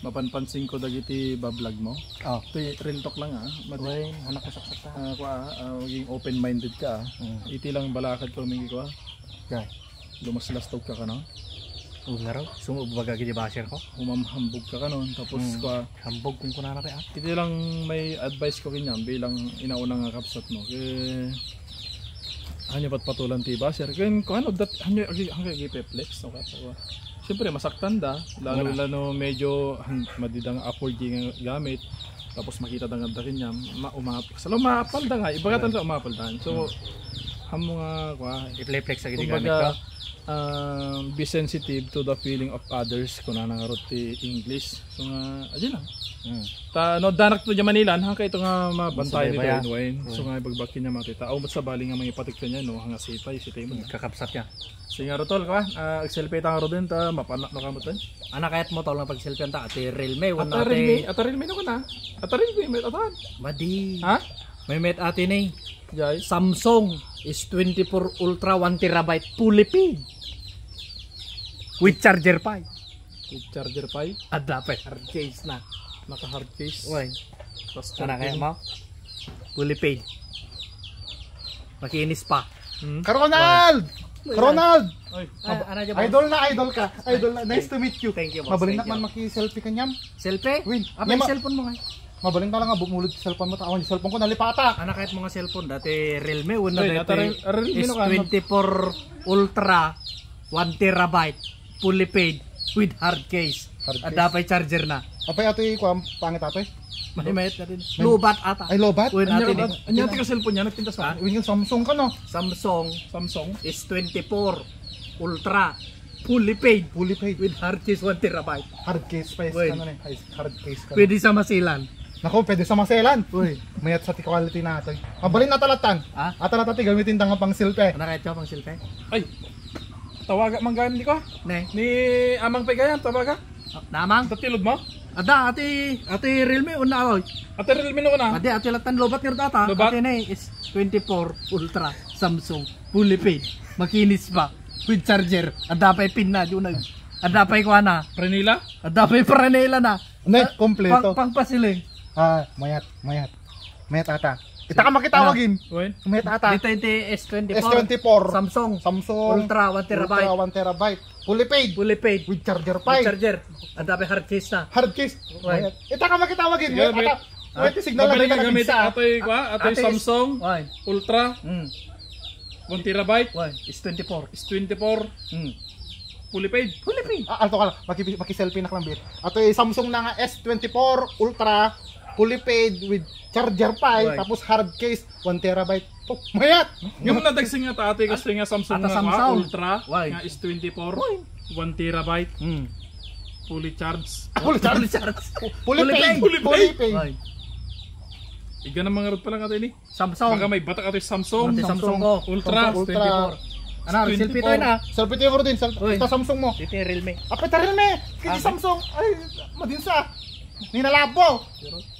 mapanpansin ko dagiti ba-vlog mo. Oh. Ito trail talk lang ah. Mad- Uy, hanak ko saksak ta. Uh, ah, kwa, uh, ah, maging open-minded ka ah. Mm. Iti lang balakad ko mingi ko ah. Okay. Lumaslastog ka ka no? Ularo, sumubaga gidi basher ko. Humamhambog ka ka no? Tapos mm. kwa. Hambog kung kunana pa ah. Iti lang may advice ko kanya bilang inaunang kapsat mo. Eh, hanya pat patulan ti basher ken kano dat hanya agi gipeplex no katawa Siyempre masaktan da lalo na no, medyo madidang afford yung gamit tapos makita nga ganda rin niya maumapal salo maapal da nga Ibagatan sa talaga umapal da so hmm. hamo nga kwa itleplex sa gamit ka uh, be sensitive to the feeling of others kung na nangarot English so nga uh, adyan lang hmm. ta no danak to Manila hang kay ito nga mabantay ni Wayne Wayne hmm. so nga bagbakin niya makita aw oh, mat sa bali nga mga ipatikta niya no hanga sitay sitay mo kakapsat niya so nga rotol ka uh, selfie ta nga rodin ta mapanak na kamutan anak kayat mo tol nga pag selfie ta ati realme one ati realme ati realme no ka na ati realme may atan madi ha may met atin eh. Guys. Samsung is 24 Ultra 1 terabyte fully With charger pa. With charger pa. Adapter. pa hard case na. Naka hard case. Why? Tapos ano kaya mo? Fully Makinis pa. Hmm? Karonald! Ronald! Karonald! Ay, ah, ano idol na idol ka. Idol na. Nice to meet you. Thank you, boss. Mabalin na man maki-selfie kanyam. Selfie? Win. Abay, cellphone mo nga. Mabaling talanga bumulod sa cellphone mo. Tawang yung cellphone ko nalipata. Ana kahit mga cellphone dati Realme una Ay, dati ano is 24 ano? Ultra 1 terabyte fully paid with hard case. Hard At dapat charger na. Apay ato yung pangit ato eh. Mahimait natin. Lobat ata. Ay lobat? Uwin natin eh. Anya natin cellphone niya, nagpintas pa. Uwin yung Samsung ka no? Samsung. Samsung? s 24 Ultra fully paid. Fully paid. With hard case 1 terabyte. Hard case pa yes. Ano, eh. Hard case ka. Pwede sa Masilan. Nako, pwede sa maselan. Uy. Mayat sa quality na ito. Mabalin na talatan. Ah? Atalatan ti gamitin tanga pang silpe. Ano Naretso pang silpe. Ay. Tawaga man gani ko. Ne. Ni amang pegayan tawaga. Oh, ah, namang. Tatilod mo? Ada, ati, ati Realme una awoy. Ati Realme una? Adi, ati latan lobat nga data. Lobat? Ati na is 24 Ultra Samsung fully paid. Makinis pa. With charger. Ada pa pin na. Yung nag. Ada pa ko na. Pranila? Ada pa pranila na. Ne, kompleto. Pang, pang pasiling. Ha, ah, mayat, mayat. Mayat ata. Kita ka makitawagin. Ano? Mayat ata. D20 S24. S24. Samsung. Samsung. Ultra 1 terabyte. Ultra 1 terabyte. Fully paid. Fully paid. With charger pa. Eh. With charger. Ang dami hard case na. Hard case. Right. Ita ka makitawagin. Mayat ata. Mayat yung signal lang na gamit sa. Ato'y kwa? Ah, ah, ato'y Samsung. Ultra. Mm. 1 terabyte. S24. S24. Mm. Fully paid. Fully paid. Ah, alto ka lang. Maki-selfie na lang, bit. Ato'y Samsung na nga S24 Ultra fully paid with charger pa eh, Right. tapos hard case, 1 terabyte. Oh, mayat! Yung nadagsing nga ta, kasi nga Samsung Ata nga ah, Ultra Why? nga is 24 1 terabyte Hmm. fully charged. Fully charge. Fully, Fully paid. paid. Fully paid. paid. Iga na mga rod pa lang ate ni. Samsung. Baka may batak ate Samsung. Ate Samsung ko. Ultra. Samsung Ultra. 24. Ano, selfie to na. Selfie tayo ko din, ito Samsung mo. Dito yung Realme. Apetaril ah, Realme. Kasi ah, Samsung, ay, madinsa. Ninalabo!